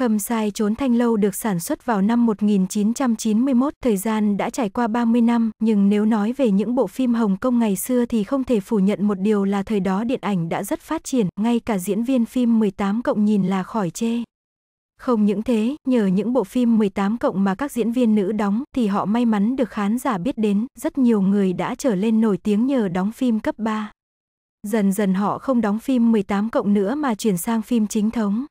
Khâm sai trốn thanh lâu được sản xuất vào năm 1991, thời gian đã trải qua 30 năm, nhưng nếu nói về những bộ phim Hồng Kông ngày xưa thì không thể phủ nhận một điều là thời đó điện ảnh đã rất phát triển, ngay cả diễn viên phim 18 cộng nhìn là khỏi chê. Không những thế, nhờ những bộ phim 18 cộng mà các diễn viên nữ đóng thì họ may mắn được khán giả biết đến, rất nhiều người đã trở lên nổi tiếng nhờ đóng phim cấp 3. Dần dần họ không đóng phim 18 cộng nữa mà chuyển sang phim chính thống.